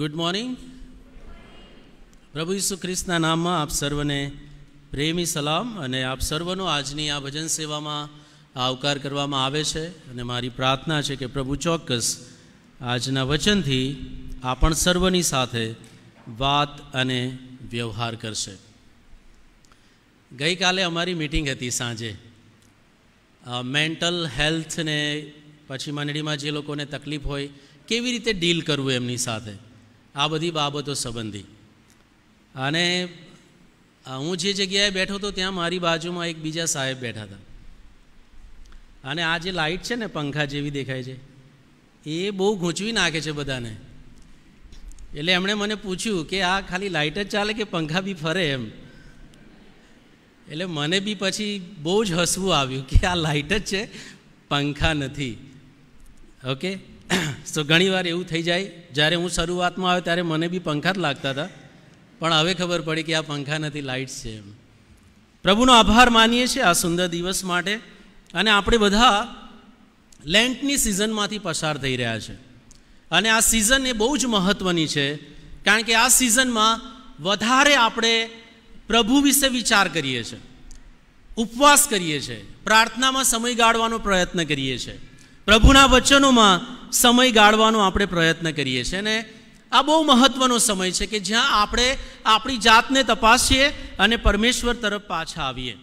good morning પ્રભુ ઈસુ ખ્રિસ્તના નામમાં આપ સર્વને પ્રેમી સલામ અને આપ સર્વનો આજની આ ભજન સેવામાં આવકાર કરવામાં આવે છે અને મારી પ્રાર્થના છે કે પ્રભુ ચોક્કસ આજના વચનથી આપણ સર્વની સાથે વાત અને વ્યવહાર કરશે ગઈકાલે અમારી મિટિંગ હતી સાંજે મેન્ટલ હેલ્થને પછી મંડળીમાં જે લોકોને તકલીફ હોય કેવી રીતે ડીલ કરવું એમની સાથે આ બધી બાબતો સંબંધી અને હું જે જગ્યાએ બેઠો હતો ત્યાં મારી બાજુમાં એક બીજા સાહેબ બેઠા હતા અને આ જે લાઇટ છે ને પંખા જેવી દેખાય છે એ બહુ ગૂંચવી નાખે છે બધાને એટલે એમણે મને પૂછ્યું કે આ ખાલી લાઇટ જ ચાલે કે પંખા બી ફરે એમ એટલે મને બી પછી બહુ જ હસવું આવ્યું કે આ લાઇટ જ છે પંખા નથી ઓકે તો ઘણીવાર એવું થઈ જાય જ્યારે હું શરૂઆતમાં આવ્યો ત્યારે મને બી પંખા જ લાગતા હતા પણ હવે ખબર પડી કે આ પંખા નથી લાઇટ્સ છે એમ પ્રભુનો આભાર માનીએ છીએ આ સુંદર દિવસ માટે અને આપણે બધા લેન્ટની સિઝનમાંથી પસાર થઈ રહ્યા છે અને આ સિઝન એ બહુ જ મહત્ત્વની છે કારણ કે આ સિઝનમાં વધારે આપણે પ્રભુ વિશે વિચાર કરીએ છીએ ઉપવાસ કરીએ છીએ પ્રાર્થનામાં સમય ગાળવાનો પ્રયત્ન કરીએ છીએ પ્રભુના વચનોમાં સમય ગાળવાનો આપણે પ્રયત્ન કરીએ છીએ અને આ બહુ મહત્વનો સમય છે કે જ્યાં આપણે આપણી જાતને તપાસીએ અને પરમેશ્વર તરફ પાછા આવીએ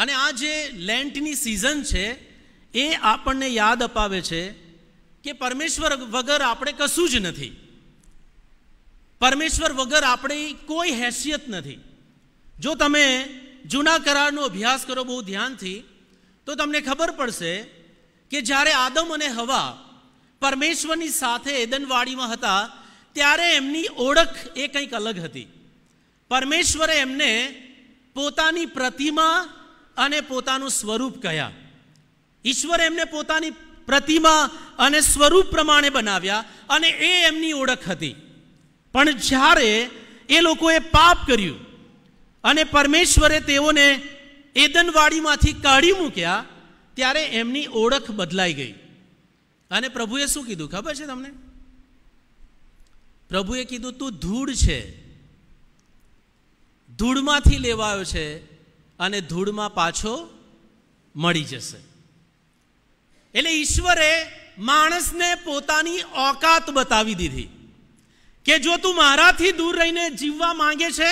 અને આ જે લેન્ટની સિઝન છે એ આપણને યાદ અપાવે છે કે પરમેશ્વર વગર આપણે કશું જ નથી પરમેશ્વર વગર આપણી કોઈ હેસિયત નથી જો તમે જૂના કરારનો અભ્યાસ કરો બહુ ધ્યાનથી તો તમને ખબર પડશે કે જ્યારે આદમ અને હવા પરમેશ્વરની સાથે એદનવાડીમાં હતા ત્યારે એમની ઓળખ એ કંઈક અલગ હતી પરમેશ્વરે એમને પોતાની પ્રતિમા અને પોતાનું સ્વરૂપ કહ્યા ઈશ્વરે એમને પોતાની પ્રતિમા અને સ્વરૂપ પ્રમાણે બનાવ્યા અને એ એમની ઓળખ હતી પણ જ્યારે એ લોકોએ પાપ કર્યું અને પરમેશ્વરે તેઓને એદનવાડીમાંથી કાઢી મૂક્યા ત્યારે એમની ઓળખ બદલાઈ ગઈ અને પ્રભુએ શું કીધું ખબર છે તમને પ્રભુએ કીધું તું ધૂળ છે ધૂળમાંથી લેવાયો છે અને ધૂળમાં પાછો મળી જશે એટલે ઈશ્વરે માણસને પોતાની ઓકાત બતાવી દીધી કે જો તું મારાથી દૂર રહીને જીવવા માંગે છે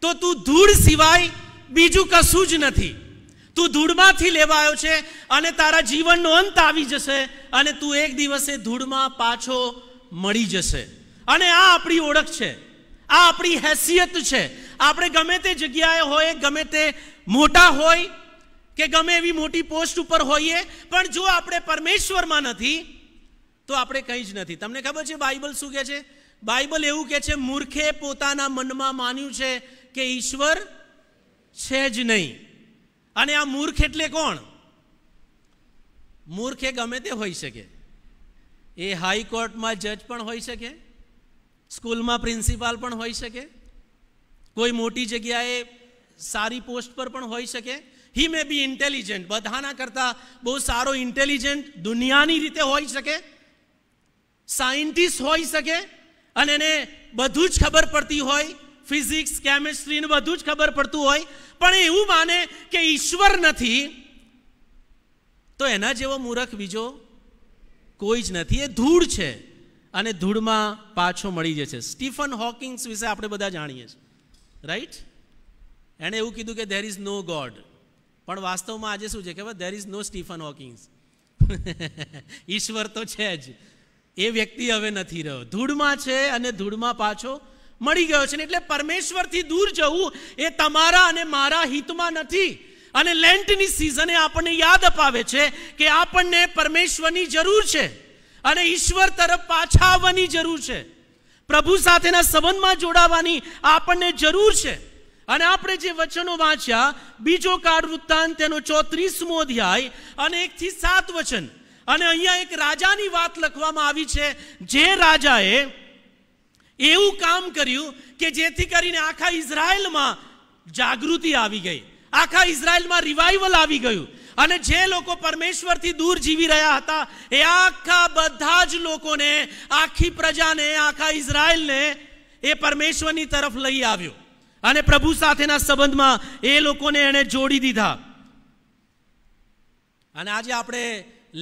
તો તું ધૂળ સિવાય બીજું કશું જ નથી તું ધૂળમાંથી લેવા આવ્યો છે અને તારા જીવનનો અંત આવી જશે અને તું એક દિવસે ધૂળમાં પાછો મળી જશે અને આ આપણી ઓળખ છે આ આપણી હેસિયત છે આપણે ગમે તે જગ્યાએ હોય ગમે તે મોટા હોય કે ગમે એવી મોટી પોસ્ટ ઉપર હોઈએ પણ જો આપણે પરમેશ્વરમાં નથી તો આપણે કંઈ જ નથી તમને ખબર છે બાઇબલ શું કહે છે બાઇબલ એવું કહે છે મૂર્ખે પોતાના મનમાં માન્યું છે કે ઈશ્વર છે જ નહીં અને આ મૂર્ખ એટલે કોણ મૂર્ખ એ ગમે તે હોઈ શકે એ હાઈકોર્ટમાં જજ પણ હોઈ શકે સ્કૂલમાં પ્રિન્સિપાલ પણ હોઈ શકે કોઈ મોટી જગ્યાએ સારી પોસ્ટ પર પણ હોઈ શકે હી મે બી ઇન્ટેલિજન્ટ બધાના કરતાં બહુ સારો ઇન્ટેલિજન્ટ દુનિયાની રીતે હોઈ શકે સાયન્ટિસ્ટ હોઈ શકે અને એને બધું જ ખબર પડતી હોય ફિઝિક્સ કેમેસ્ટ્રીને બધું જ ખબર પડતું હોય પણ એવું માને કે ઈશ્વર નથી તો એના જેવો મૂરખ બીજો કોઈ જ નથી એ ધૂળ છે અને ધૂળમાં પાછો મળી જશે સ્ટીફન હોકિંગ્સ વિશે આપણે બધા જાણીએ છીએ રાઈટ એણે એવું કીધું કે ધેર ઇઝ નો ગોડ પણ વાસ્તવમાં આજે શું છે કે there is no Stephen Hawking's ઈશ્વર તો છે જ એ વ્યક્તિ હવે નથી રહ્યો ધૂળમાં છે અને ધૂળમાં પાછો મળી ગયો છે એટલે પરમેશ્વરથી દૂર જવું એ તમારા અને મારા હિતમાં નથી અને લેન્ટની સિઝને આપણને યાદ અપાવે છે કે આપણને પરમેશ્વરની જરૂર છે અને ઈશ્વર તરફ પાછા આવવાની જરૂર છે પ્રભુ સાથેના સંબંધમાં જોડાવાની આપણને જરૂર છે અને આપણે જે વચનો વાંચ્યા બીજો કાળ વૃત્તાંત તેનો ચોત્રીસમો અધ્યાય અને એકથી સાત વચન અને અહીંયા એક રાજાની વાત લખવામાં આવી છે જે રાજાએ એવું કામ કર્યું કે જેથી કરીને આખા ઇઝરાયલમાં જાગૃતિ આવી ગઈ આખા ઇઝરાયલમાં રિવાઇવલ આવી ગયું અને જે લોકો પરમેશ્વરથી દૂર જીવી રહ્યા હતા એ આખા બધા જ લોકોને આખી પ્રજાને આખા ઇઝરાયલને એ પરમેશ્વરની તરફ લઈ આવ્યો અને પ્રભુ સાથેના સંબંધમાં એ લોકોને એણે જોડી દીધા અને આજે આપણે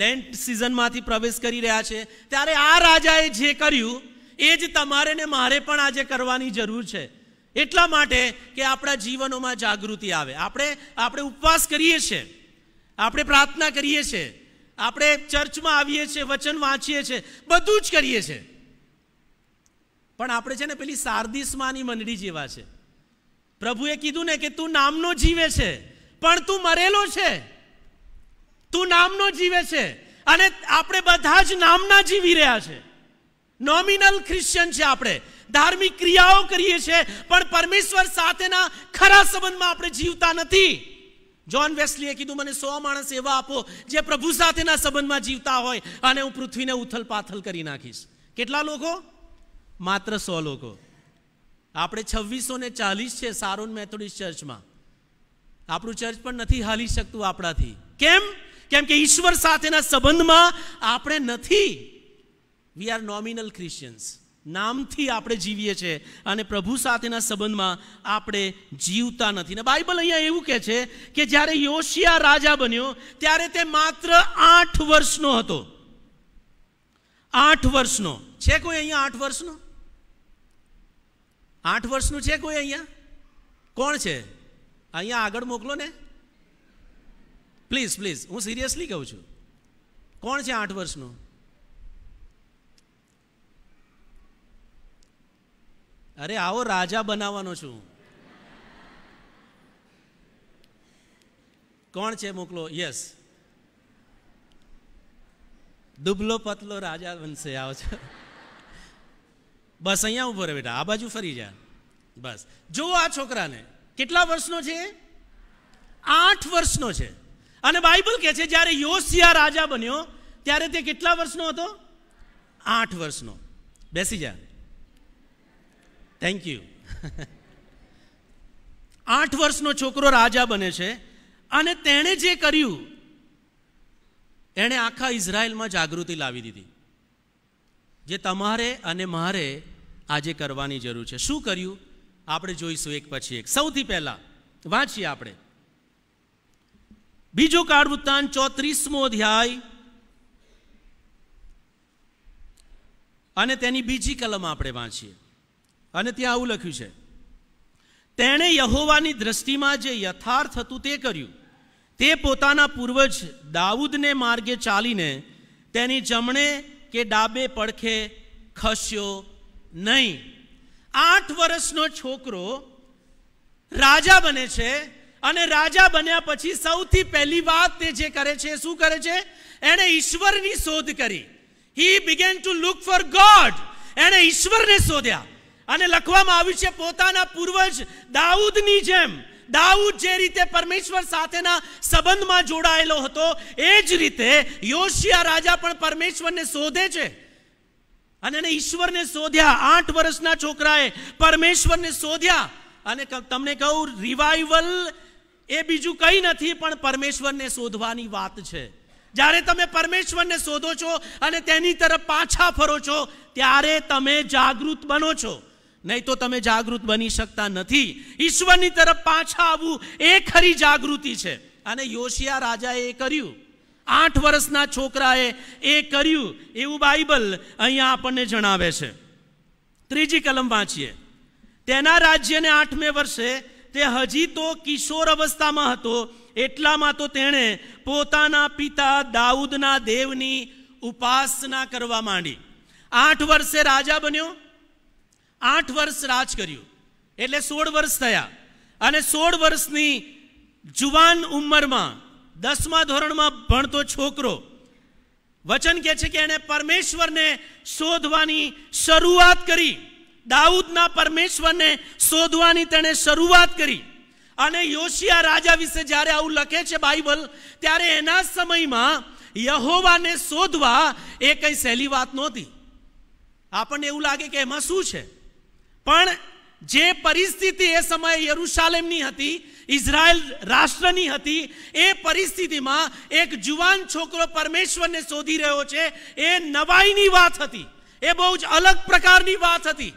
લેન્ટ સિઝનમાંથી પ્રવેશ કરી રહ્યા છે ત્યારે આ રાજાએ જે કર્યું એ જ તમારે ને મારે પણ આજે કરવાની જરૂર છે એટલા માટે કે આપણા જીવનોમાં જાગૃતિ આવે આપણે આપણે ઉપવાસ કરીએ છીએ આપણે પ્રાર્થના કરીએ છીએ આપણે ચર્ચમાં આવીએ છીએ વચન વાંચીએ છીએ બધું જ કરીએ છીએ પણ આપણે છે ને પેલી સારદીસમાની મંડળી જેવા છે પ્રભુએ કીધું ને કે તું નામનો જીવે છે પણ તું મરેલો છે તું નામનો જીવે છે અને આપણે બધા જ નામના જીવી રહ્યા છે નોમિનલ ક્રિશ્ચિયન છે આપણે ધાર્મિક ક્રિયાઓ કરીએ છીએ પણ પરમેશ્વર સાથેના ખરા સંબંધમાં આપણે જીવતા નથી જોન વેસ્લીએ કીધું મને સો માણસ એવા આપો જે પ્રભુ સાથેના સંબંધમાં જીવતા હોય અને હું પૃથ્વીને ઉથલ પાથલ કરી નાખીશ કેટલા લોકો માત્ર સો લોકો આપણે છવ્વીસો ને ચાલીસ છે સારોન મેથોડિસ્ટ ચર્ચમાં આપણું ચર્ચ પણ નથી હાલી શકતું આપણાથી કેમ કેમ કે ઈશ્વર સાથેના સંબંધમાં આપણે નથી વી આર નોમિનલ ક્રિશ્ચિયન્સ નામથી આપણે જીવીએ છીએ અને પ્રભુ સાથેના સંબંધમાં આપણે જીવતા નથી ને બાઇબલ અહીંયા એવું કહે છે કે જ્યારે યોશિયા રાજા બન્યો ત્યારે તે માત્ર આઠ વર્ષનો હતો આઠ વર્ષનો છે કોઈ અહીંયા આઠ વર્ષનો આઠ વર્ષનું છે કોઈ અહીંયા કોણ છે અહીંયા આગળ મોકલો ને પ્લીઝ પ્લીઝ હું સિરિયસલી કહું છું કોણ છે આઠ વર્ષનું અરે આવો રાજા બનાવવાનો છું કોણ છે મોકલો યસ દુબલો પતલો રાજા બનશે આવો છો બસ અહીંયા ઉભો રહે બેટા આ બાજુ ફરી જા બસ જુઓ આ છોકરાને કેટલા વર્ષનો છે આઠ વર્ષનો છે અને બાઇબલ કે છે જ્યારે યોસિયા રાજા બન્યો ત્યારે તે કેટલા વર્ષનો હતો આઠ વર્ષનો બેસી જા થેન્ક યુ આઠ વર્ષનો છોકરો રાજા બને છે અને તેણે જે કર્યું એણે આખા ઇઝરાયલમાં જાગૃતિ લાવી દીધી જે તમારે અને મારે આજે કરવાની જરૂર છે શું કર્યું આપણે જોઈશું એક પછી એક સૌથી પહેલાં વાંચીએ આપણે બીજો કાળ વૃત્તાંત ચોત્રીસમો અધ્યાય અને તેની બીજી કલમ આપણે વાંચીએ અને ત્યાં આવું લખ્યું છે તેણે યહોવાની દ્રષ્ટિમાં જે યથાર્થ હતું તે કર્યું તે પોતાના પૂર્વજ દાઉદને માર્ગે ચાલીને તેની જમણે કે ડાબે પડખે ખસ્યો નહીં આઠ વર્ષનો છોકરો રાજા બને છે અને રાજા બન્યા પછી સૌથી પહેલી વાત તે જે કરે છે શું કરે છે એણે ઈશ્વરની શોધ કરી he began to look for God એણે ઈશ્વરને શોધ્યા અને લખવામાં આવ્યું છે પોતાના પૂર્વજ દાઉદની જેમ દાઉદ જે રીતે પરમેશ્વર સાથેના સંબંધમાં જોડાયેલો હતો એ જ રીતે યોશિયા રાજા પણ પરમેશ્વરને શોધે છે અને એને ઈશ્વરને શોધ્યા આઠ વર્ષના છોકરાએ પરમેશ્વરને શોધ્યા અને તમને કહું રિવાઇવલ એ બીજું કંઈ નથી પણ પરમેશ્વરને શોધવાની વાત છે જ્યારે તમે પરમેશ્વરને શોધો છો અને તેની તરફ પાછા ફરો છો ત્યારે તમે જાગૃત બનો છો નહીં તો તમે જાગૃત બની શકતા નથી ઈશ્વરની તરફ પાછા આવવું એ ખરી જાગૃતિ છે અને યોશિયા રાજાએ એ કર્યું આઠ વર્ષના છોકરાએ એ કર્યું એવું બાઇબલ અહીંયા આપણને જણાવે છે ત્રીજી કલમ વાંચીએ તેના રાજ્યને આઠમે વર્ષે તે હજી તો કિશોર અવસ્થામાં હતો એટલામાં તો તેણે પોતાના પિતા દાઉદના દેવની ઉપાસના કરવા માંડી આઠ વર્ષે રાજા બન્યો આઠ વર્ષ રાજ કર્યું એટલે સોળ વર્ષ થયા અને સોળ વર્ષની જુવાન ઉંમરમાં દસમા ધોરણમાં ભણતો છોકરો વચન કહે છે કે એણે પરમેશ્વરને શોધવાની શરૂઆત કરી દાઉદના પરમેશ્વરને શોધવાની તેણે શરૂઆત કરી અને યોશિયા રાજા વિશે જ્યારે આવું લખે છે બાઇબલ ત્યારે એના સમયમાં યહોવાને શોધવા એ કંઈ સહેલી વાત નહોતી આપણને એવું લાગે કે એમાં શું છે પણ જે પરિસ્થિતિ એ સમયે યરુશાલેમની હતી ઇઝરાયલ રાષ્ટ્રની હતી એ પરિસ્થિતિમાં એક જુવાન છોકરો પરમેશ્વરને શોધી રહ્યો છે એ નવાઈની વાત હતી એ બહુ જ અલગ પ્રકારની વાત હતી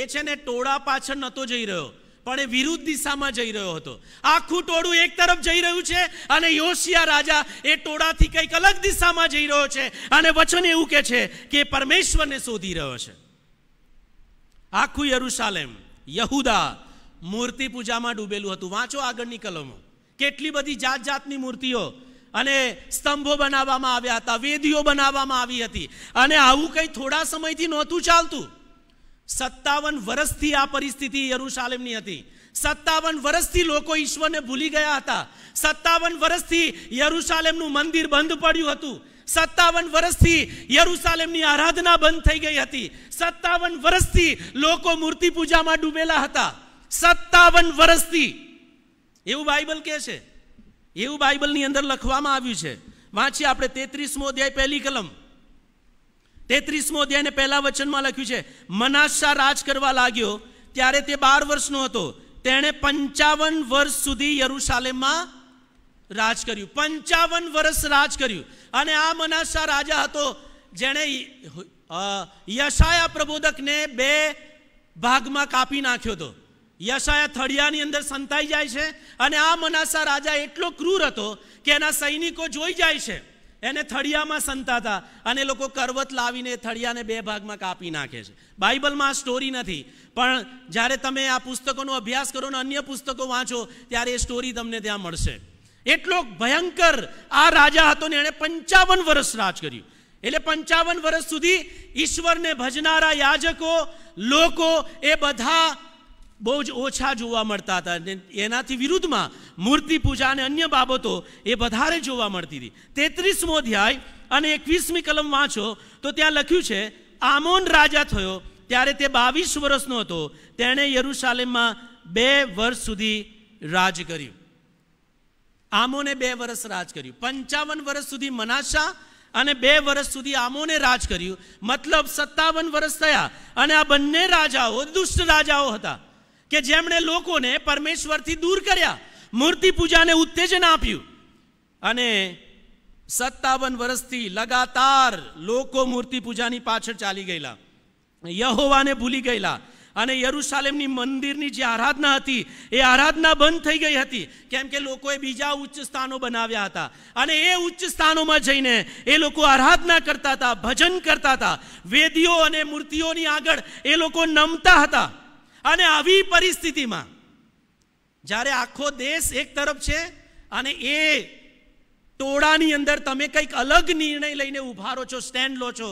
એ છે ને ટોળા પાછળ નહોતો જઈ રહ્યો પણ એ વિરુદ્ધ દિશામાં જઈ રહ્યો હતો આખું ટોળું એક તરફ જઈ રહ્યું છે અને યોશિયા રાજા એ ટોળાથી કંઈક અલગ દિશામાં જઈ રહ્યો છે અને વચન એવું કહે છે કે પરમેશ્વરને શોધી રહ્યો છે આખું યરુશાલેમ યહુદા મૂર્તિ પૂજામાં ડૂબેલું હતું વાંચો આગળની કલમો કેટલી બધી જાત જાતની મૂર્તિઓ અને સ્તંભો બનાવવામાં આવ્યા હતા વેદીઓ બનાવવામાં આવી હતી અને આવું કંઈ થોડા સમયથી નહોતું ચાલતું સત્તાવન વર્ષથી આ પરિસ્થિતિ યરુશાલેમની હતી સત્તાવન વર્ષથી લોકો ઈશ્વરને ભૂલી ગયા હતા સત્તાવન વર્ષથી યરુશાલેમનું મંદિર બંધ પડ્યું હતું સત્તાવન વર્ષથી યરુસાલેમની આરાધના બંધ થઈ ગઈ હતી સત્તાવન વર્ષથી લોકો મૂર્તિ પૂજામાં ડૂબેલા હતા સત્તાવન વર્ષથી એવું બાઇબલ કહે છે એવું બાઇબલની અંદર લખવામાં આવ્યું છે વાંચીએ આપણે તેત્રીસમો અધ્યાય પહેલી કલમ તેત્રીસમો અધ્યાયને પહેલા વચનમાં લખ્યું છે મનાશા રાજ કરવા લાગ્યો ત્યારે તે બાર વર્ષનો હતો તેણે પંચાવન વર્ષ સુધી યરુશાલેમમાં રાજ કર્યું પંચાવન વર્ષ રાજ કર્યું અને આ મનાસા રાજા હતો જેણે યશાયા પ્રબોધકને બે ભાગમાં કાપી નાખ્યો હતો યશાયા થળિયાની અંદર સંતાઈ જાય છે અને આ મનાસા રાજા એટલો ક્રૂર હતો કે એના સૈનિકો જોઈ જાય છે એને થળિયામાં સંતાતા અને લોકો કરવત લાવીને થળિયાને બે ભાગમાં કાપી નાખે છે બાઇબલમાં આ સ્ટોરી નથી પણ જ્યારે તમે આ પુસ્તકોનો અભ્યાસ કરો અને અન્ય પુસ્તકો વાંચો ત્યારે એ સ્ટોરી તમને ત્યાં મળશે એટલો ભયંકર આ રાજા હતો ને એણે પંચાવન વર્ષ રાજ કર્યું એટલે પંચાવન વર્ષ સુધી ઈશ્વરને ભજનારા યાજકો લોકો એ બધા બહુ જ ઓછા જોવા મળતા હતા એનાથી વિરુદ્ધમાં મૂર્તિ પૂજા અને અન્ય બાબતો એ વધારે જોવા મળતી હતી તેત્રીસમો અધ્યાય અને એકવીસમી કલમ વાંચો તો ત્યાં લખ્યું છે આમોન રાજા થયો ત્યારે તે બાવીસ વર્ષનો હતો તેણે યરુશાલેમમાં બે વર્ષ સુધી રાજ કર્યું આમોને બે વર્ષ રાજ કર્યું પંચાવન વર્ષ સુધી મનાશા અને બે વર્ષ સુધી આમોને રાજ કર્યું મતલબ સત્તાવન વર્ષ થયા અને આ બંને રાજાઓ દુષ્ટ રાજાઓ હતા કે જેમણે લોકોને પરમેશ્વરથી દૂર કર્યા મૂર્તિ પૂજાને ઉત્તેજન આપ્યું અને સત્તાવન વર્ષથી લગાતાર લોકો મૂર્તિ પૂજાની પાછળ ચાલી ગયેલા યહોવાને ભૂલી ગયેલા અને યરુસાલેમની મંદિરની જે આરાધના હતી એ આરાધના બંધ થઈ ગઈ હતી કેમ કે લોકોએ બીજા ઉચ્ચ સ્થાનો બનાવ્યા હતા અને એ ઉચ્ચ સ્થાનોમાં જઈને એ લોકો આરાધના કરતા હતા ભજન કરતા હતા વેદીઓ અને મૂર્તિઓની આગળ એ લોકો નમતા હતા અને આવી પરિસ્થિતિમાં જ્યારે આખો દેશ એક તરફ છે અને એ ટોળાની અંદર તમે કંઈક અલગ નિર્ણય લઈને ઉભા રહો છો સ્ટેન્ડ લો છો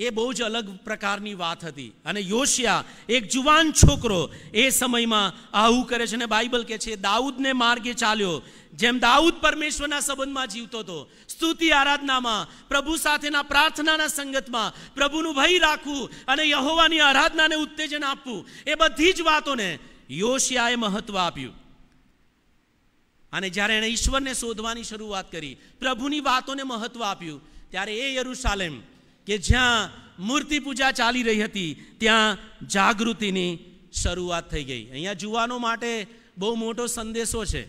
એ બહુ જ અલગ પ્રકારની વાત હતી અને યોશિયા એક જુવાન છોકરો એ સમયમાં આવું કરે છે અને બાઇબલ કહે છે દાઉદને માર્ગે ચાલ્યો જેમ દાઉદ પરમેશ્વરના સંબંધમાં જીવતો હતો સ્તુતિ આરાધનામાં પ્રભુ સાથેના પ્રાર્થનાના સંગતમાં પ્રભુનું ભય રાખવું અને યહોવાની આરાધનાને ઉત્તેજન આપવું એ બધી જ વાતોને યોશિયાએ મહત્વ આપ્યું અને જ્યારે એણે ઈશ્વરને શોધવાની શરૂઆત કરી પ્રભુની વાતોને મહત્વ આપ્યું ત્યારે એ યરુશાલેમ કે જ્યાં મૂર્તિ પૂજા ચાલી રહી હતી ત્યાં જાગૃતિની શરૂઆત થઈ ગઈ અહીંયા જુવાનો માટે બહુ મોટો સંદેશો છે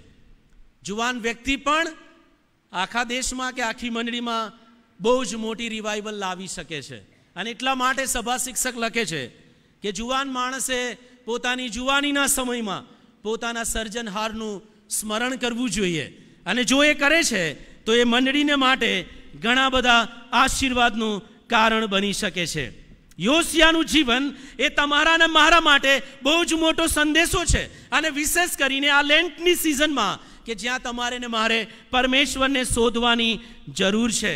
જુવાન વ્યક્તિ પણ આખા દેશમાં કે આખી મંડળીમાં બહુ જ મોટી રિવાઇવલ લાવી શકે છે અને એટલા માટે સભા શિક્ષક લખે છે કે જુવાન માણસે પોતાની જુવાનીના સમયમાં પોતાના સર્જનહારનું સ્મરણ કરવું જોઈએ અને જો એ કરે છે તો એ મંડળીને માટે ઘણા બધા આશીર્વાદનું કારણ બની શકે છે યોસિયાનું જીવન એ તમારા અને મારા માટે બહુ જ મોટો સંદેશો છે અને વિશેષ કરીને આ લેન્ટની સિઝનમાં કે જ્યાં તમારે ને મારે પરમેશ્વરને શોધવાની જરૂર છે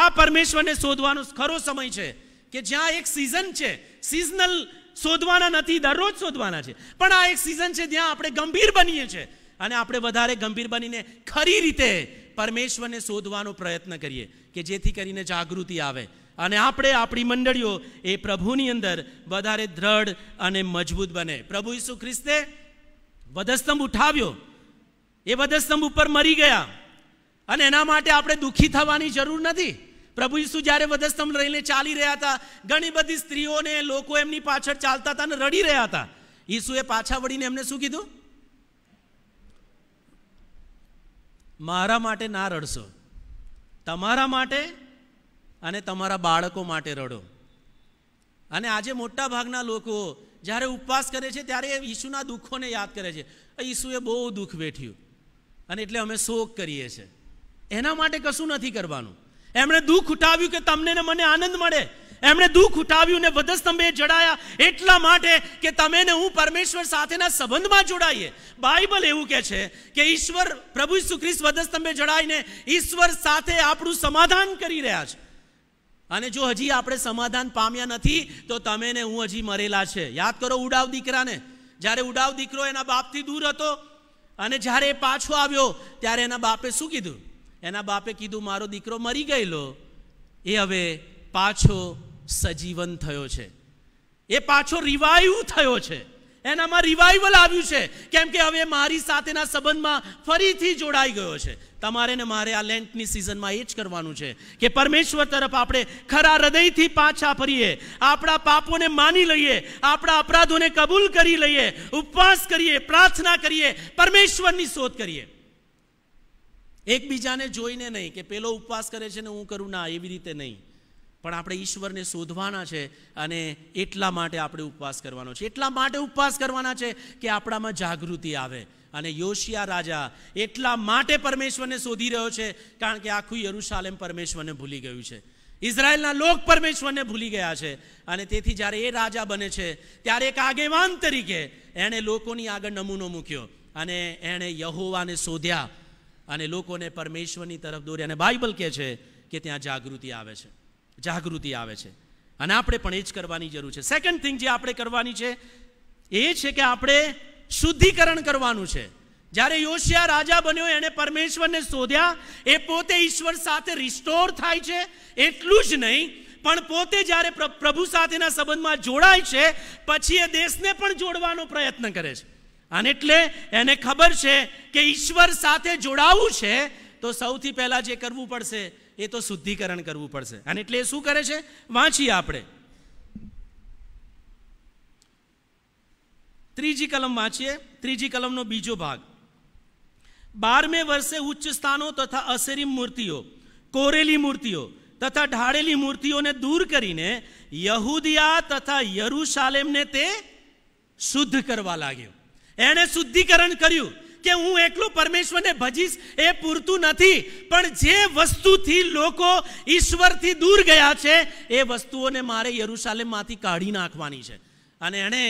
આ પરમેશ્વરને શોધવાનો ખરો સમય છે કે જ્યાં એક સિઝન છે સિઝનલ શોધવાના નથી દરરોજ શોધવાના છે પણ આ એક સિઝન છે જ્યાં આપણે ગંભીર બનીએ છીએ અને આપણે વધારે ગંભીર બનીને ખરી રીતે પરમેશ્વરને શોધવાનો પ્રયત્ન કરીએ કે જેથી કરીને જાગૃતિ આવે અને આપણે આપણી મંડળીઓ એ પ્રભુની અંદર વધારે દ્રઢ અને મજબૂત બને પ્રભુ ઈસુ ખ્રિસ્તે વધસ્તંભ ઉઠાવ્યો એ વધસ્તંભ ઉપર મરી ગયા અને એના માટે આપણે દુઃખી થવાની જરૂર નથી પ્રભુ ઈસુ જ્યારે વધસ્તંભ રહીને ચાલી રહ્યા હતા ઘણી બધી સ્ત્રીઓને લોકો એમની પાછળ ચાલતા હતા અને રડી રહ્યા હતા ઈસુએ પાછા વળીને એમને શું કીધું મારા માટે ના રડશો તમારા માટે અને તમારા બાળકો માટે રડો અને આજે મોટા ભાગના લોકો જ્યારે ઉપવાસ કરે છે ત્યારે એ ઈસુના દુઃખોને યાદ કરે છે ઈસુએ બહુ દુઃખ વેઠ્યું અને એટલે અમે શોક કરીએ છીએ એના માટે કશું નથી કરવાનું એમણે દુઃખ ઉઠાવ્યું કે તમને ને મને આનંદ મળે એમણે દુઃખ ઉઠાવ્યું ને વધસ્તંભે જડાયા એટલા માટે કે તમે ને હું પરમેશ્વર સાથેના સંબંધમાં જોડાઈએ બાઇબલ એવું કહે છે કે ઈશ્વર પ્રભુ ઈસુ ખ્રિસ્ત વધસ્તંભે જડાઈને ઈશ્વર સાથે આપણું સમાધાન કરી રહ્યા છે અને જો હજી આપણે સમાધાન પામ્યા નથી તો તમે ને હું હજી મરેલા છે યાદ કરો ઉડાવ દીકરાને જ્યારે ઉડાવ દીકરો એના બાપથી દૂર હતો અને જ્યારે એ પાછો આવ્યો ત્યારે એના બાપે શું કીધું એના બાપે કીધું મારો દીકરો મરી ગયેલો એ હવે પાછો સજીવન થયો છે એ પાછો રિવાઈવ થયો છે એનામાં રિવાઇવલ આવ્યું છે કેમ કે હવે મારી સાથેના સંબંધમાં ફરીથી જોડાઈ ગયો છે તમારે ને મારે આ લેન્ટની સિઝનમાં એ જ કરવાનું છે કે પરમેશ્વર તરફ આપણે ખરા હૃદયથી પાછા ફરીએ આપણા પાપોને માની લઈએ આપણા અપરાધોને કબૂલ કરી લઈએ ઉપવાસ કરીએ પ્રાર્થના કરીએ પરમેશ્વરની શોધ કરીએ એકબીજાને જોઈને નહીં કે પેલો ઉપવાસ કરે છે ને હું કરું ના એવી રીતે નહીં પણ આપણે ઈશ્વરને શોધવાના છે અને એટલા માટે આપણે ઉપવાસ કરવાનો છે એટલા માટે ઉપવાસ કરવાના છે કે આપણામાં જાગૃતિ આવે અને યોશિયા રાજા એટલા માટે પરમેશ્વરને શોધી રહ્યો છે કારણ કે આખું યરુશાલેમ પરમેશ્વરને ભૂલી ગયું છે ઇઝરાયલના લોક પરમેશ્વરને ભૂલી ગયા છે અને તેથી જ્યારે એ રાજા બને છે ત્યારે એક આગેવાન તરીકે એણે લોકોની આગળ નમૂનો મૂક્યો અને એણે યહોવાને શોધ્યા અને લોકોને પરમેશ્વરની તરફ દોર્યા અને બાઇબલ કહે છે કે ત્યાં જાગૃતિ આવે છે જાગૃતિ આવે છે અને આપણે પણ એ જ કરવાની જરૂર છે સેકન્ડ થિંગ જે આપણે કરવાની છે એ છે કે આપણે શુદ્ધિકરણ કરવાનું છે જ્યારે યોશિયા રાજા બન્યો એને પરમેશ્વરને શોધ્યા એ પોતે ઈશ્વર સાથે રિસ્ટોર થાય છે એટલું જ નહીં પણ પોતે જ્યારે પ્રભુ સાથેના સંબંધમાં જોડાય છે પછી એ દેશને પણ જોડવાનો પ્રયત્ન કરે છે અને એટલે એને ખબર છે કે ઈશ્વર સાથે જોડાવું છે તો સૌથી પહેલાં જે કરવું પડશે એ તો શુદ્ધિકરણ કરવું પડશે અને એટલે શું કરે છે વાંચીએ આપણે ત્રીજી કલમ વાંચીએ ત્રીજી કલમનો બીજો ભાગ બારમે વર્ષે ઉચ્ચ સ્થાનો તથા અસેરી મૂર્તિઓ કોરેલી મૂર્તિઓ તથા ઢાળેલી મૂર્તિઓને દૂર કરીને યહૂદિયા તથા યરુશાલેમને તે શુદ્ધ કરવા લાગ્યો એણે શુદ્ધિકરણ કર્યું કે હું એકલો પરમેશ્વરને ભજીશ એ પૂરતું નથી પણ જે વસ્તુથી લોકો ઈશ્વરથી દૂર ગયા છે એ વસ્તુઓને મારે યરુશાલેમમાંથી કાઢી નાખવાની છે અને એણે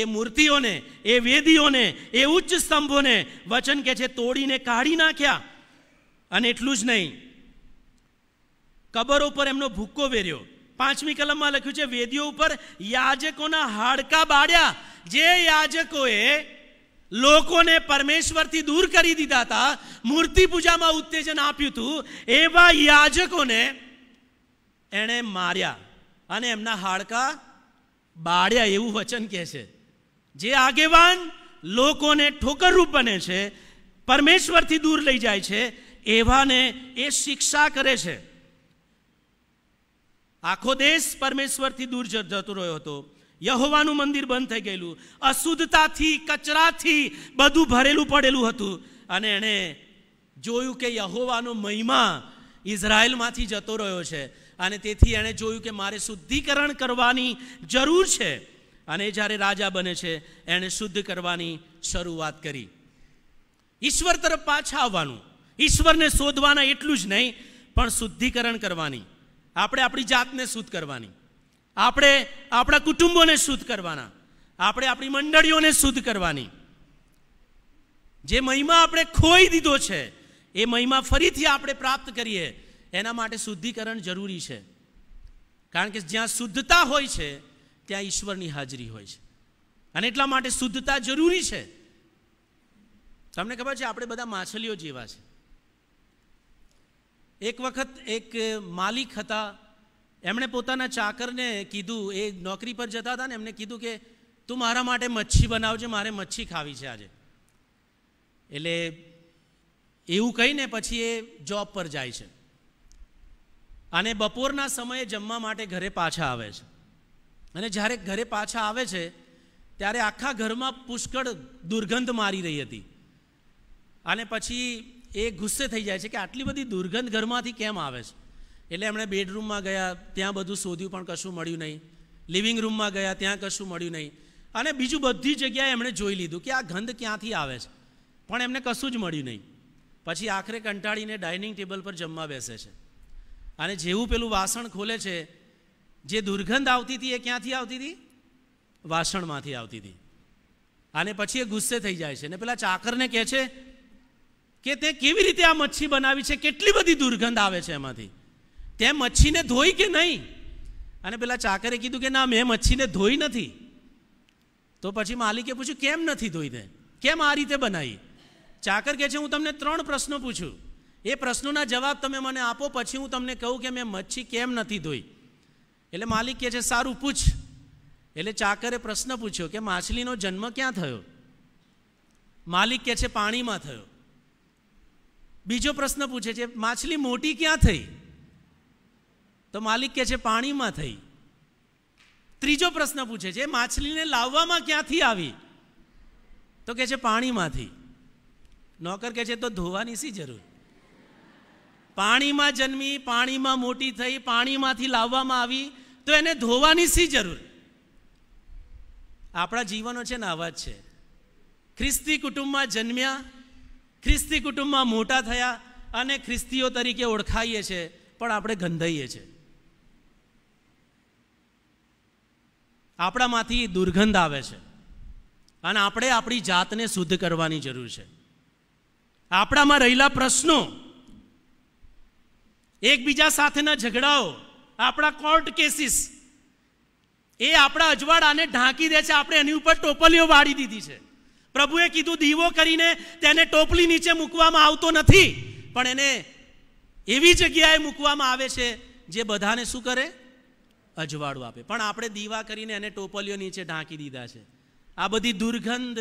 એ મૂર્તિઓને એ વેદીઓને એ ઉચ્ચ સ્તંભોને વચન કે છે તોડીને કાઢી નાખ્યા અને એટલું જ નહીં કબરો ઉપર એમનો ભૂક્કો વેર્યો પાંચમી કલમમાં લખ્યું છે વેદીઓ ઉપર યાજકોના હાડકા બાળ્યા જે યાજકોએ લોકોને પરમેશ્વરથી દૂર કરી દીધા હતા મૂર્તિ પૂજામાં ઉત્તેજન આપ્યું હતું એવા યાજકોને એણે માર્યા અને એમના હાડકા બાળ્યા એવું વચન કહે છે જે આગેવાન લોકોને ઠોકરરૂપ બને છે પરમેશ્વરથી દૂર લઈ જાય છે એવાને એ શિક્ષા કરે છે આખો દેશ પરમેશ્વરથી દૂર જતો રહ્યો હતો યહોવાનું મંદિર બંધ થઈ ગયેલું અશુદ્ધતાથી કચરાથી બધું ભરેલું પડેલું હતું અને એણે જોયું કે યહોવાનો મહિમા ઇઝરાયલમાંથી જતો રહ્યો છે અને તેથી એણે જોયું કે મારે શુદ્ધિકરણ કરવાની જરૂર છે અને જ્યારે રાજા બને છે એણે શુદ્ધ કરવાની શરૂઆત કરી ઈશ્વર તરફ પાછા આવવાનું ઈશ્વરને શોધવાના એટલું જ નહીં પણ શુદ્ધિકરણ કરવાની આપણે આપણી જાતને શુદ્ધ કરવાની આપણે આપણા કુટુંબોને શુદ્ધ કરવાના આપણે આપણી મંડળીઓને શુદ્ધ કરવાની જે મહિમા આપણે ખોઈ દીધો છે એ મહિમા ફરીથી આપણે પ્રાપ્ત કરીએ એના માટે શુદ્ધિકરણ જરૂરી છે કારણ કે જ્યાં શુદ્ધતા હોય છે ત્યાં ઈશ્વરની હાજરી હોય છે અને એટલા માટે શુદ્ધતા જરૂરી છે તમને ખબર છે આપણે બધા માછલીઓ જેવા છે એક વખત એક માલિક હતા એમણે પોતાના ચાકરને કીધું એ નોકરી પર જતા હતા ને એમને કીધું કે તું મારા માટે મચ્છી બનાવજે મારે મચ્છી ખાવી છે આજે એટલે એવું કહીને પછી એ જોબ પર જાય છે અને બપોરના સમયે જમવા માટે ઘરે પાછા આવે છે અને જ્યારે ઘરે પાછા આવે છે ત્યારે આખા ઘરમાં પુષ્કળ દુર્ગંધ મારી રહી હતી અને પછી એ ગુસ્સે થઈ જાય છે કે આટલી બધી દુર્ગંધ ઘરમાંથી કેમ આવે છે એટલે એમણે બેડરૂમમાં ગયા ત્યાં બધું શોધ્યું પણ કશું મળ્યું નહીં લિવિંગ રૂમમાં ગયા ત્યાં કશું મળ્યું નહીં અને બીજું બધી જગ્યાએ એમણે જોઈ લીધું કે આ ગંધ ક્યાંથી આવે છે પણ એમને કશું જ મળ્યું નહીં પછી આખરે કંટાળીને ડાઇનિંગ ટેબલ પર જમવા બેસે છે અને જેવું પેલું વાસણ ખોલે છે જે દુર્ગંધ આવતી હતી એ ક્યાંથી આવતી હતી વાસણમાંથી આવતી હતી અને પછી એ ગુસ્સે થઈ જાય છે અને પેલા ચાકરને કહે છે કે તે કેવી રીતે આ મચ્છી બનાવી છે કેટલી બધી દુર્ગંધ આવે છે એમાંથી તે મચ્છીને ધોઈ કે નહીં અને પેલા ચાકરે કીધું કે ના મેં મચ્છીને ધોઈ નથી તો પછી માલિકે પૂછ્યું કેમ નથી ધોઈ તે કેમ આ રીતે બનાવી ચાકર કહે છે હું તમને ત્રણ પ્રશ્નો પૂછું એ પ્રશ્નોના જવાબ તમે મને આપો પછી હું તમને કહું કે મેં મચ્છી કેમ નથી ધોઈ એટલે માલિક કહે છે સારું પૂછ એટલે ચાકરે પ્રશ્ન પૂછ્યો કે માછલીનો જન્મ ક્યાં થયો માલિક કહે છે પાણીમાં થયો બીજો પ્રશ્ન પૂછે છે માછલી મોટી ક્યાં થઈ તો માલિક કે છે પાણીમાં થઈ ત્રીજો પ્રશ્ન પૂછે છે માછલીને લાવવામાં ક્યાંથી આવી તો કે છે પાણીમાંથી નોકર કે છે તો ધોવાની શી જરૂર પાણીમાં જન્મી પાણીમાં મોટી થઈ પાણીમાંથી લાવવામાં આવી તો એને ધોવાની શી જરૂર આપણા જીવનો છે ને આવા જ છે ખ્રિસ્તી કુટુંબમાં જન્મ્યા ખ્રિસ્તી કુટુંબમાં મોટા થયા અને ખ્રિસ્તીઓ તરીકે ઓળખાઈએ છીએ પણ આપણે ગંધાઈએ છીએ આપણામાંથી દુર્ગંધ આવે છે અને આપણે આપણી જાતને શુદ્ધ કરવાની જરૂર છે આપણામાં રહેલા પ્રશ્નો એકબીજા સાથેના ઝઘડાઓ આપણા કોર્ટ કેસીસ એ આપણા અજવાળાને ઢાંકી દે છે આપણે એની ઉપર ટોપલીઓ વાળી દીધી છે પ્રભુએ કીધું દીવો કરીને તેને ટોપલી નીચે મૂકવામાં આવતો નથી પણ એને એવી જગ્યાએ મૂકવામાં આવે છે જે બધાને શું કરે અજવાળું આપે પણ આપણે દીવા કરીને એને ટોપલીઓ નીચે ઢાંકી દીધા છે આ બધી દુર્ગંધ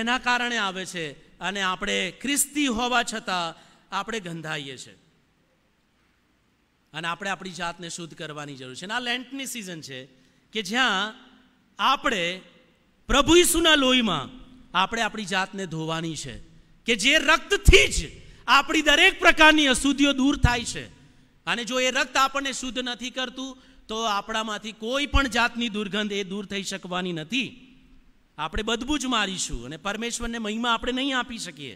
એના કારણે આવે છે અને આપણે ખ્રિસ્તી હોવા છતાં આપણે ગંધાઈએ છીએ અને આપણે આપણી જાતને શુદ્ધ કરવાની જરૂર છે અને આ લેન્ટની સિઝન છે કે જ્યાં આપણે પ્રભુ ઈસુના લોહીમાં આપણે આપણી જાતને ધોવાની છે કે જે રક્તથી જ આપણી દરેક પ્રકારની અશુદ્ધિઓ દૂર થાય છે અને જો એ રક્ત આપણને શુદ્ધ નથી કરતું તો આપણામાંથી કોઈ પણ જાતની દુર્ગંધ એ દૂર થઈ શકવાની નથી આપણે બધું જ મારીશું અને પરમેશ્વરને મહિમા આપણે નહીં આપી શકીએ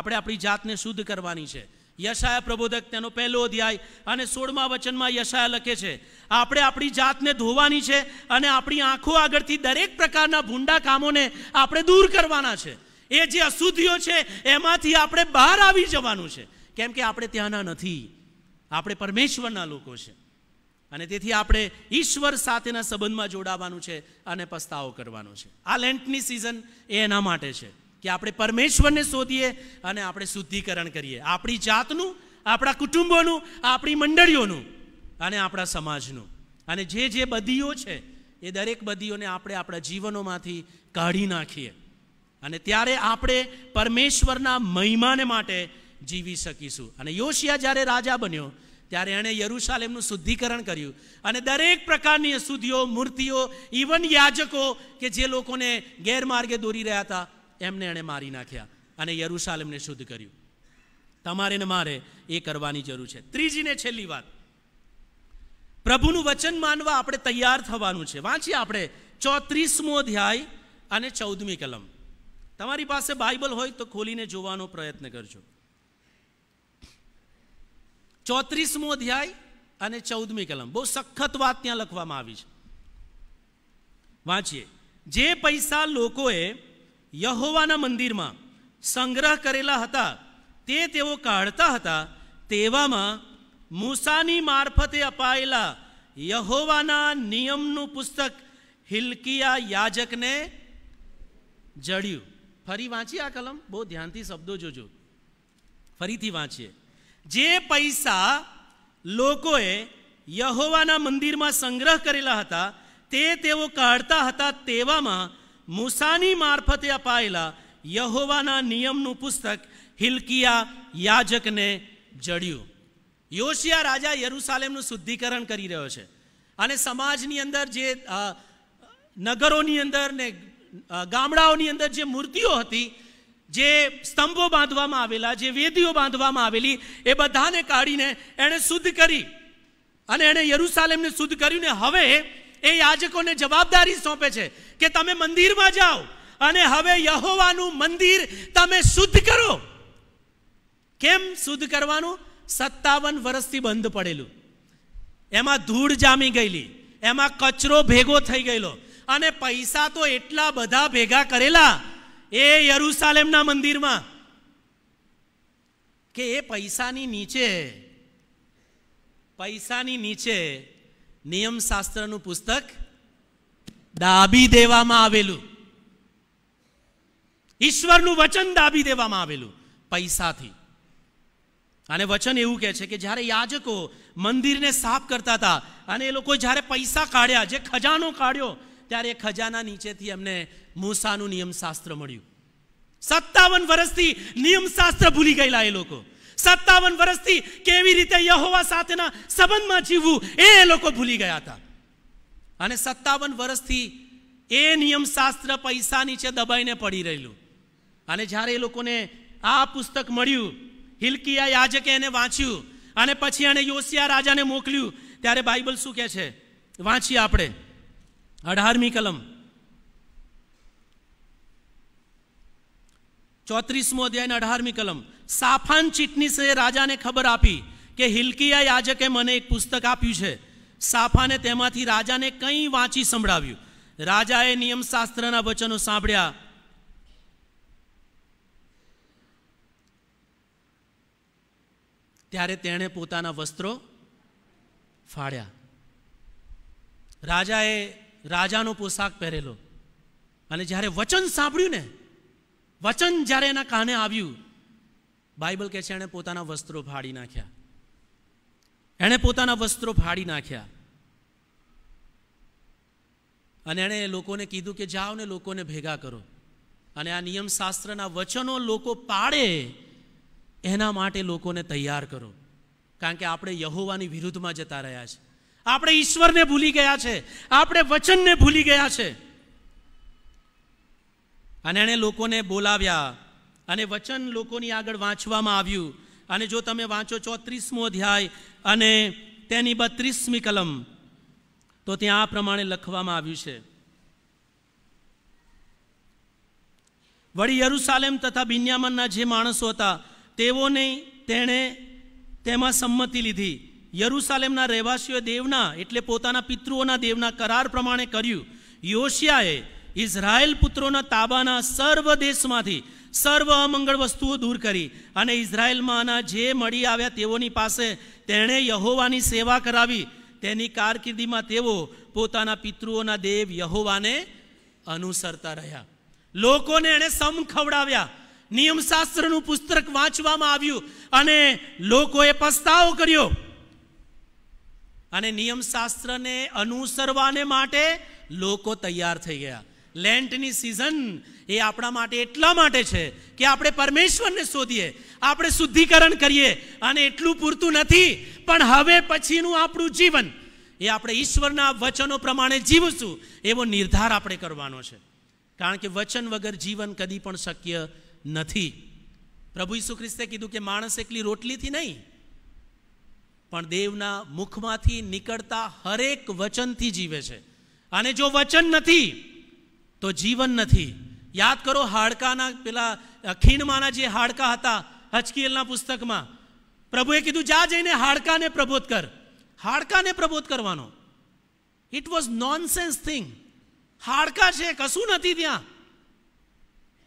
આપણે આપણી જાતને શુદ્ધ કરવાની છે યશાયા પ્રબોધક તેનો પહેલો અધ્યાય અને સોળમા વચનમાં યશાયા લખે છે આપણે આપણી જાતને ધોવાની છે અને આપણી આંખો આગળથી દરેક પ્રકારના ભૂંડા કામોને આપણે દૂર કરવાના છે એ જે અશુદ્ધિઓ છે એમાંથી આપણે બહાર આવી જવાનું છે કેમ કે આપણે ત્યાંના નથી આપણે પરમેશ્વરના લોકો છે અને તેથી આપણે ઈશ્વર સાથેના સંબંધમાં જોડાવાનું છે અને પસ્તાવો કરવાનો છે આ લેન્ટની સિઝન એ એના માટે છે કે આપણે પરમેશ્વરને શોધીએ અને આપણે શુદ્ધિકરણ કરીએ આપણી જાતનું આપણા કુટુંબોનું આપણી મંડળીઓનું અને આપણા સમાજનું અને જે જે બદીઓ છે એ દરેક બદીઓને આપણે આપણા જીવનોમાંથી કાઢી નાખીએ અને ત્યારે આપણે પરમેશ્વરના મહિમાને માટે જીવી શકીશું અને યોશિયા જ્યારે રાજા બન્યો ત્યારે એણે યરુશાલેમનું શુદ્ધિકરણ કર્યું અને દરેક પ્રકારની અશુદ્ધિઓ મૂર્તિઓ ઇવન યાજકો કે જે લોકોને ગેરમાર્ગે દોરી રહ્યા હતા એમને એણે મારી નાખ્યા અને યરુશાલેમને શુદ્ધ કર્યું તમારે ને મારે એ કરવાની જરૂર છે ત્રીજી ને છેલ્લી વાત પ્રભુનું વચન માનવા આપણે તૈયાર થવાનું છે વાંચીએ આપણે ચોત્રીસમો અધ્યાય અને ચૌદમી કલમ તમારી પાસે બાઇબલ હોય તો ખોલીને જોવાનો પ્રયત્ન કરજો ચોત્રીસમો અધ્યાય અને ચૌદમી કલમ બહુ સખત વાત ત્યાં લખવામાં આવી છે વાંચીએ જે પૈસા લોકોએ યહોવાના મંદિરમાં સંગ્રહ કરેલા હતા તે તેઓ કાઢતા હતા તેવામાં મૂસાની મારફતે અપાયેલા યહોવાના નિયમનું પુસ્તક હિલકિયા યાજકને જડ્યું ફરી વાંચીએ આ કલમ બહુ ધ્યાનથી શબ્દો જોજો ફરીથી વાંચીએ જે પૈસા લોકોએ યહોવાના મંદિરમાં સંગ્રહ કરેલા હતા તે તેઓ કાઢતા હતા તેવામાં મૂસાની મારફતે અપાયેલા યહોવાના નિયમનું પુસ્તક હિલકિયા યાજકને જડ્યું યોશિયા રાજા યરુસાલેમનું શુદ્ધિકરણ કરી રહ્યો છે અને સમાજની અંદર જે નગરોની અંદર ને ગામડાઓની અંદર જે મૂર્તિઓ હતી જે સ્તંભો બાંધવામાં આવેલા જે વેદીઓ બાંધવામાં આવેલી એ બધાને કાઢીને એણે શુદ્ધ કરી અને એણે યરુસાલેમને શુદ્ધ કર્યું ને હવે એ યાજકોને જવાબદારી સોંપે છે કે તમે મંદિરમાં જાઓ અને હવે યહોવાનું મંદિર તમે શુદ્ધ કરો કેમ શુદ્ધ કરવાનું સત્તાવન વર્ષથી બંધ પડેલું એમાં ધૂળ જામી ગયેલી એમાં કચરો ભેગો થઈ ગયેલો અને પૈસા તો એટલા બધા ભેગા કરેલા એ યરુસાલેમના મંદિરમાં કે એ પૈસાની નીચે પૈસાની નીચે નિયમશાસ્ત્રનું પુસ્તક દાબી દેવામાં આવેલું ઈશ્વરનું વચન દાબી દેવામાં આવેલું પૈસાથી અને વચન એવું કહે છે કે જ્યારે યાજકો મંદિરને સાફ કરતા હતા અને એ લોકો જ્યારે પૈસા કાઢ્યા જે ખજાનો કાઢ્યો ત્યારે ખજાના નીચેથી એમને મૂસાનું નિયમશાસ્ત્ર મળ્યું સત્તાવન વર્ષથી નિયમશાસ્ત્ર ભૂલી ગયેલા એ લોકો સત્તાવન વર્ષથી કેવી રીતે યહોવા સાથેના સંબંધમાં જીવવું એ લોકો ભૂલી ગયા હતા અને સત્તાવન વર્ષથી એ નિયમશાસ્ત્ર પૈસા નીચે દબાઈને પડી રહેલું અને જ્યારે એ લોકોને આ પુસ્તક મળ્યું હિલકિયા યાજકે એને વાંચ્યું અને પછી એણે યોશિયા રાજાને મોકલ્યું ત્યારે બાઇબલ શું કહે છે વાંચીએ આપણે અઢારમી કલમ ચોત્રીસમો અધ્યાયના અઢારમી કલમ સાફાન ચીટનીસે રાજાને ખબર આપી કે હિલકીયા યાજકે મને એક પુસ્તક આપ્યું છે સાફાને તેમાંથી રાજાને કંઈ વાંચી સંભળાવ્યું રાજાએ નિયમશાસ્ત્રના વચનો સાંભળ્યા ત્યારે તેણે પોતાના વસ્ત્રો ફાળ્યા રાજાએ રાજાનો પોશાક પહેરેલો અને જ્યારે વચન સાંભળ્યું ને વચન જ્યારે એના કાને આવ્યું બાઇબલ કહે છે એણે પોતાના વસ્ત્રો ફાડી નાખ્યા એણે પોતાના વસ્ત્રો ફાડી નાખ્યા અને એણે લોકોને કીધું કે જાઓ ને લોકોને ભેગા કરો અને આ નિયમશાસ્ત્રના વચનો લોકો પાડે એના માટે લોકોને તૈયાર કરો કારણ કે આપણે યહોવાની વિરુદ્ધમાં જતા રહ્યા છીએ આપણે ઈશ્વરને ભૂલી ગયા છે આપણે વચનને ભૂલી ગયા છે અને એણે લોકોને બોલાવ્યા અને વચન લોકોની આગળ વાંચવામાં આવ્યું અને જો તમે વાંચો ચોત્રીસમો અધ્યાય અને તેની બત્રીસમી કલમ તો ત્યાં આ પ્રમાણે લખવામાં આવ્યું છે વળી યરુસાલેમ તથા બિન્યામનના જે માણસો હતા તેઓને તેણે તેમાં સંમતિ લીધી યરુસાલેમના રહેવાસીઓ દેવના એટલે પોતાના પિતૃઓના દેવના કરાર પ્રમાણે કર્યું યોશિયાએ ઇઝરાયેલ પુત્રોના તાબાના સર્વ દેશમાંથી સર્વ અમંગળ વસ્તુઓ દૂર કરી અને ઇઝરાયેલમાંના જે મળી આવ્યા તેઓની પાસે તેણે યહોવાની સેવા કરાવી તેની કારકિર્દીમાં તેઓ પોતાના પિતૃઓના દેવ યહોવાને અનુસરતા રહ્યા લોકોને એણે સમ ખવડાવ્યા નિયમશાસ્ત્રનું પુસ્તક વાંચવામાં આવ્યું અને લોકોએ પસ્તાવો કર્યો અને નિયમશાસ્ત્રને અનુસરવાને માટે લોકો તૈયાર થઈ ગયા લેન્ટની સિઝન એ આપણા માટે એટલા માટે છે કે આપણે પરમેશ્વરને શોધીએ આપણે શુદ્ધિકરણ કરીએ અને એટલું પૂરતું નથી પણ હવે પછીનું આપણું જીવન એ આપણે ઈશ્વરના વચનો પ્રમાણે જીવશું એવો નિર્ધાર આપણે કરવાનો છે કારણ કે વચન વગર જીવન કદી પણ શક્ય નથી પ્રભુ ઈસુ ખ્રિસ્તે કીધું કે માણસ એકલી રોટલીથી નહીં પણ દેવના મુખમાંથી નીકળતા હરેક વચનથી જીવે છે અને જો વચન નથી તો જીવન નથી યાદ કરો હાડકાના પેલા ખીણમાંના જે હાડકા હતા હચકીએલના પુસ્તકમાં પ્રભુએ કીધું જા જઈને હાડકાને પ્રબોધ કર હાડકાને પ્રબોધ કરવાનો ઇટ વોઝ નોનસેન્સ થિંગ હાડકા છે કશું નથી ત્યાં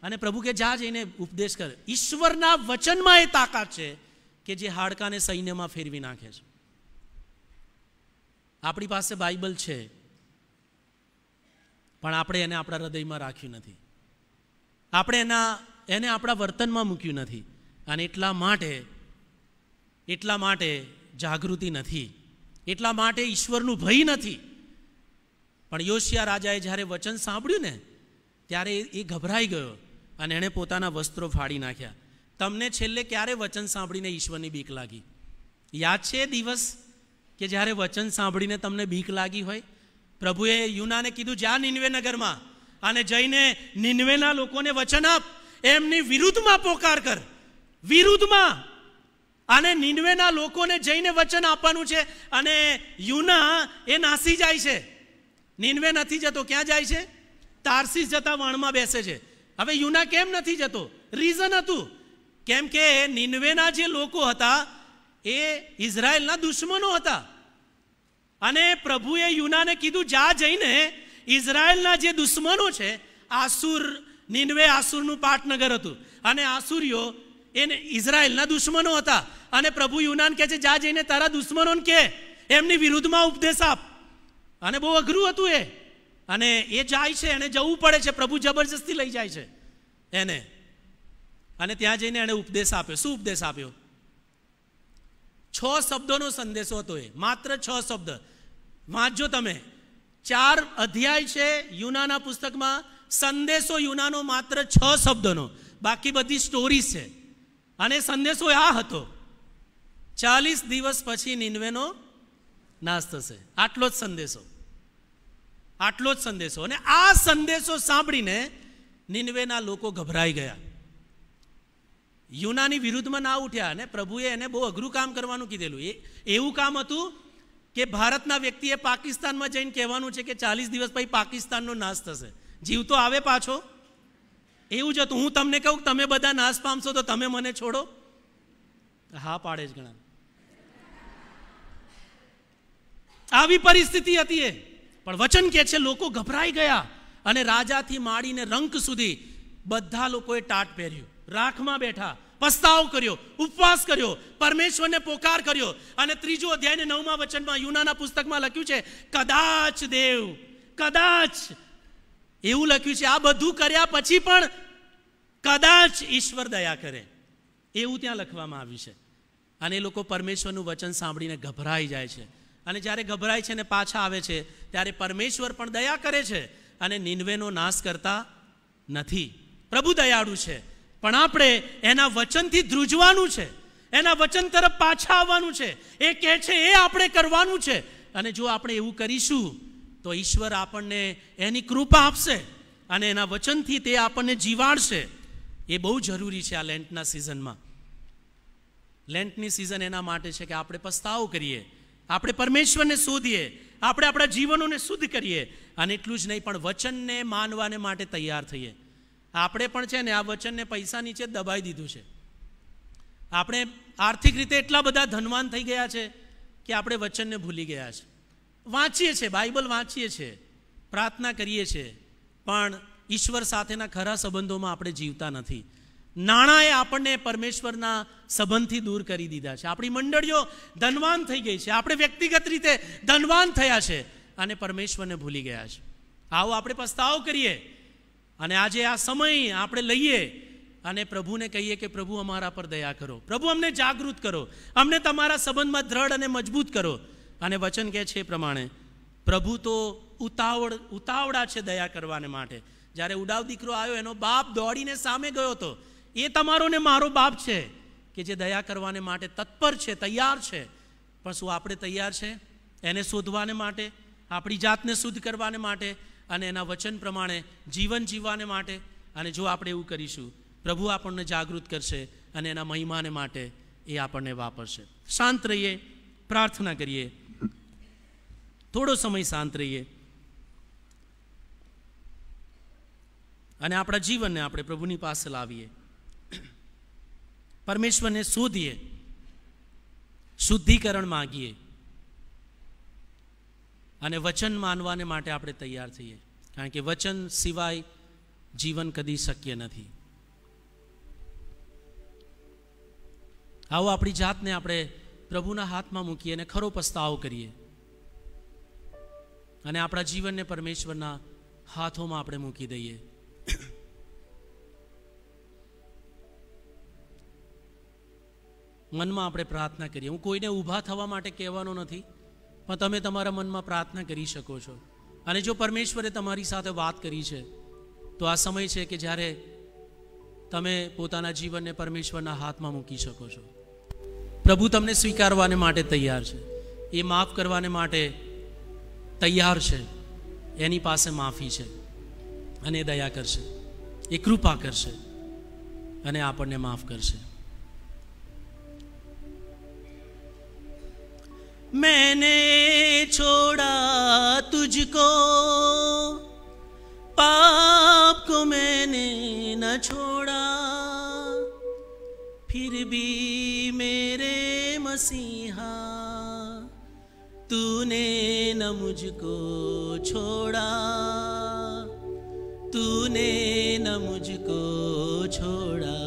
અને પ્રભુ કે જા જઈને ઉપદેશ કર ઈશ્વરના વચનમાં એ તાકાત છે કે જે હાડકાને સૈન્યમાં ફેરવી નાખે છે આપણી પાસે બાઇબલ છે પણ આપણે એને આપણા હૃદયમાં રાખ્યું નથી આપણે એના એને આપણા વર્તનમાં મૂક્યું નથી અને એટલા માટે એટલા માટે જાગૃતિ નથી એટલા માટે ઈશ્વરનું ભય નથી પણ યોશિયા રાજાએ જ્યારે વચન સાંભળ્યું ને ત્યારે એ ગભરાઈ ગયો અને એણે પોતાના વસ્ત્રો ફાડી નાખ્યા તમને છેલ્લે ક્યારે વચન સાંભળીને ઈશ્વરની બીક લાગી યાદ છે દિવસ કે જ્યારે વચન સાંભળીને તમને બીક લાગી હોય પ્રભુએ યુનાને કીધું જા નિન્વેનગરમાં અને જઈને નિન્વેના લોકોને વચન આપ એમની વિરુદ્ધમાં પોકાર કર વિરુદ્ધમાં અને નિન્વેના લોકોને જઈને વચન આપવાનું છે અને યુના એ નાસી જાય છે નિન્વે નથી જતો ક્યાં જાય છે તારસીસ જતા વણમાં બેસે છે હવે યુના કેમ નથી જતો રીઝન હતું કેમ કે નિનવેના જે લોકો હતા એ ઇઝરાયલના દુશ્મનો હતા અને પ્રભુએ યુનાને કીધું જા જઈને ઇઝરાયલના જે દુશ્મનો છે આસુર નિનવે આસુરનું પાટનગર હતું અને આસુરીઓ એને ઇઝરાયલના દુશ્મનો હતા અને પ્રભુ યુનાન કહે છે જા જઈને તારા દુશ્મનોને કે એમની વિરુદ્ધમાં ઉપદેશ આપ અને બહુ અઘરું હતું એ અને એ જાય છે એને જવું પડે છે પ્રભુ જબરજસ્તી લઈ જાય છે એને અને ત્યાં જઈને એણે ઉપદેશ આપ્યો શું ઉપદેશ આપ્યો છ શબ્દોનો સંદેશો હતો એ માત્ર છ શબ્દ વાંચજો તમે ચાર અધ્યાય છે યુનાના પુસ્તકમાં સંદેશો યુનાનો માત્ર છ શબ્દનો બાકી બધી સ્ટોરી છે અને સંદેશો આ હતો ચાલીસ દિવસ પછી નિન્વેનો નાશ થશે આટલો જ સંદેશો આટલો જ સંદેશો અને આ સંદેશો સાંભળીને નિન્વેના લોકો ગભરાઈ ગયા યુનાની વિરુદ્ધમાં ના ઉઠ્યા અને પ્રભુએ એને બહુ અઘરું કામ કરવાનું કીધેલું એ એવું કામ હતું કે ભારતના વ્યક્તિએ પાકિસ્તાનમાં જઈને કહેવાનું છે કે ચાલીસ દિવસ પછી પાકિસ્તાનનો નાશ થશે જીવ તો આવે પાછો એવું જ હતું હું તમને કહું તમે બધા નાશ પામશો તો તમે મને છોડો હા પાડે જ ગણા આવી પરિસ્થિતિ હતી એ પણ વચન કે છે લોકો ગભરાઈ ગયા અને રાજાથી માડીને રંક સુધી બધા લોકોએ ટાટ પહેર્યું રાખમાં બેઠા પસ્તાવ કર્યો ઉપવાસ કર્યો પરમેશ્વરને પોકાર કર્યો અને ત્રીજું અધ્યાયને નવમા વચનમાં યુનાના પુસ્તકમાં લખ્યું છે કદાચ દેવ કદાચ એવું લખ્યું છે આ બધું કર્યા પછી પણ કદાચ ઈશ્વર દયા કરે એવું ત્યાં લખવામાં આવ્યું છે અને એ લોકો પરમેશ્વરનું વચન સાંભળીને ગભરાઈ જાય છે અને જ્યારે ગભરાય છે અને પાછા આવે છે ત્યારે પરમેશ્વર પણ દયા કરે છે અને નિન્વેનો નાશ કરતા નથી પ્રભુ દયાળુ છે પણ આપણે એના વચનથી ધ્રુજવાનું છે એના વચન તરફ પાછા આવવાનું છે એ કહે છે એ આપણે કરવાનું છે અને જો આપણે એવું કરીશું તો ઈશ્વર આપણને એની કૃપા આપશે અને એના વચનથી તે આપણને જીવાડશે એ બહુ જરૂરી છે આ લેન્ટના સિઝનમાં લેન્ટની સિઝન એના માટે છે કે આપણે પસ્તાવો કરીએ આપણે પરમેશ્વરને શોધીએ આપણે આપણા જીવનોને શુદ્ધ કરીએ અને એટલું જ નહીં પણ વચનને માનવાને માટે તૈયાર થઈએ આપણે પણ છે ને આ વચનને પૈસા નીચે દબાઈ દીધું છે આપણે આર્થિક રીતે એટલા બધા ધનવાન થઈ ગયા છે કે આપણે વચનને ભૂલી ગયા છે વાંચીએ છીએ બાઇબલ વાંચીએ છીએ પ્રાર્થના કરીએ છીએ પણ ઈશ્વર સાથેના ખરા સંબંધોમાં આપણે જીવતા નથી નાણાંએ આપણને પરમેશ્વરના સંબંધથી દૂર કરી દીધા છે આપણી મંડળીઓ ધનવાન થઈ ગઈ છે આપણે વ્યક્તિગત રીતે ધનવાન થયા છે અને પરમેશ્વરને ભૂલી ગયા છે આવો આપણે પસ્તાવો કરીએ અને આજે આ સમય આપણે લઈએ અને પ્રભુને કહીએ કે પ્રભુ અમારા પર દયા કરો પ્રભુ અમને જાગૃત કરો અમને તમારા સંબંધમાં દ્રઢ અને મજબૂત કરો અને વચન કહે છે એ પ્રમાણે પ્રભુ તો ઉતાવળ ઉતાવળા છે દયા કરવાને માટે જ્યારે ઉડાવ દીકરો આવ્યો એનો બાપ દોડીને સામે ગયો હતો એ તમારો ને મારો બાપ છે કે જે દયા કરવાને માટે તત્પર છે તૈયાર છે પણ શું આપણે તૈયાર છે એને શોધવાને માટે આપણી જાતને શુદ્ધ કરવાને માટે અને એના વચન પ્રમાણે જીવન જીવવાને માટે અને જો આપણે એવું કરીશું પ્રભુ આપણને જાગૃત કરશે અને એના મહિમાને માટે એ આપણને વાપરશે શાંત રહીએ પ્રાર્થના કરીએ થોડો સમય શાંત રહીએ અને આપણા જીવનને આપણે પ્રભુની પાસે લાવીએ પરમેશ્વરને શોધીએ શુદ્ધિકરણ માગીએ અને વચન માનવાને માટે આપણે તૈયાર થઈએ કારણ કે વચન સિવાય જીવન કદી શક્ય નથી આવો આપણી જાતને આપણે પ્રભુના હાથમાં મૂકીએ અને ખરો પસ્તાવો કરીએ અને આપણા જીવનને પરમેશ્વરના હાથોમાં આપણે મૂકી દઈએ મનમાં આપણે પ્રાર્થના કરીએ હું કોઈને ઊભા થવા માટે કહેવાનો નથી પણ તમે તમારા મનમાં પ્રાર્થના કરી શકો છો અને જો પરમેશ્વરે તમારી સાથે વાત કરી છે તો આ સમય છે કે જ્યારે તમે પોતાના જીવનને પરમેશ્વરના હાથમાં મૂકી શકો છો પ્રભુ તમને સ્વીકારવાને માટે તૈયાર છે એ માફ કરવાને માટે તૈયાર છે એની પાસે માફી છે અને દયા કરશે એ કૃપા કરશે અને આપણને માફ કરશે मैंने छोड़ा तुझको पाप को मैंने न छोड़ा फिर भी मेरे मसीहा तूने न मुझको छोड़ा तूने न मुझको छोड़ा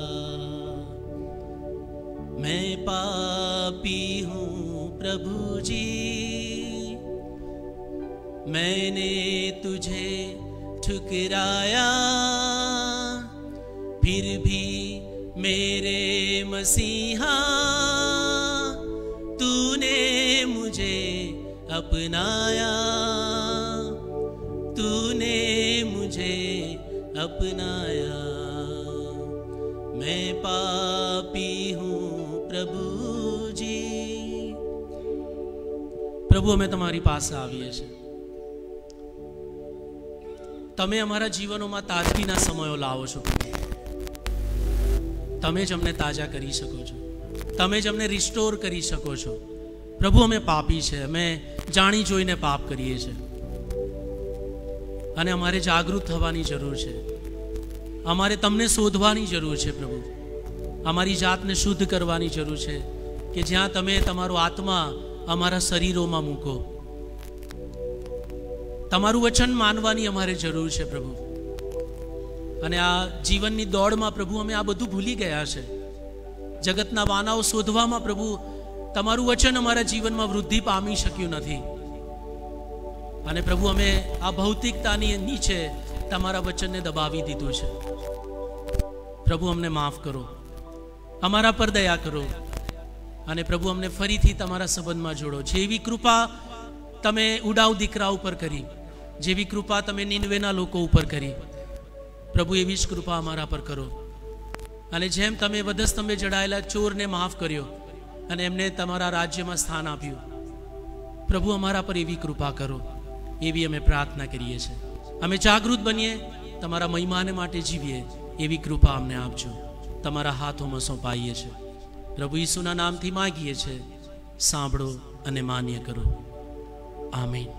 मैं पापी हूँ प्रभु जी मैंने तुझे ठुकराया फिर भी પ્રભુ અમે તમારી પાસે આવીએ છીએ તમે અમારા જીવનોમાં તાજગીના સમયો લાવો છો તમે જ અમને તાજા કરી શકો છો તમે જ અમને રિસ્ટોર કરી શકો છો પ્રભુ અમે પાપી છે અમે જાણી જોઈને પાપ કરીએ છીએ અને અમારે જાગૃત થવાની જરૂર છે અમારે તમને શોધવાની જરૂર છે પ્રભુ અમારી જાતને શુદ્ધ કરવાની જરૂર છે કે જ્યાં તમે તમારો આત્મા અમારા શરીરોમાં મૂકો તમારું વચન માનવાની અમારે જરૂર છે પ્રભુ અને આ જીવનની દોડમાં પ્રભુ અમે આ બધું ભૂલી ગયા છે જગતના વાનાઓ શોધવામાં પ્રભુ તમારું વચન અમારા જીવનમાં વૃદ્ધિ પામી શક્યું નથી અને પ્રભુ અમે આ ભૌતિકતાની નીચે તમારા વચનને દબાવી દીધું છે પ્રભુ અમને માફ કરો અમારા પર દયા કરો અને પ્રભુ અમને ફરીથી તમારા સંબંધમાં જોડો છે એવી કૃપા તમે ઉડાવ દીકરા ઉપર કરી જેવી કૃપા તમે નીનવેના લોકો ઉપર કરી પ્રભુ એવી જ કૃપા અમારા પર કરો અને જેમ તમે વધસ્તંભે જડાયેલા ચોરને માફ કર્યો અને એમને તમારા રાજ્યમાં સ્થાન આપ્યું પ્રભુ અમારા પર એવી કૃપા કરો એવી અમે પ્રાર્થના કરીએ છીએ અમે જાગૃત બનીએ તમારા મહિમાને માટે જીવીએ એવી કૃપા અમને આપજો તમારા હાથોમાં સોંપાઈએ છીએ પ્રભુ ઈસુના નામથી માગીએ છીએ સાંભળો અને માન્ય કરો આમીન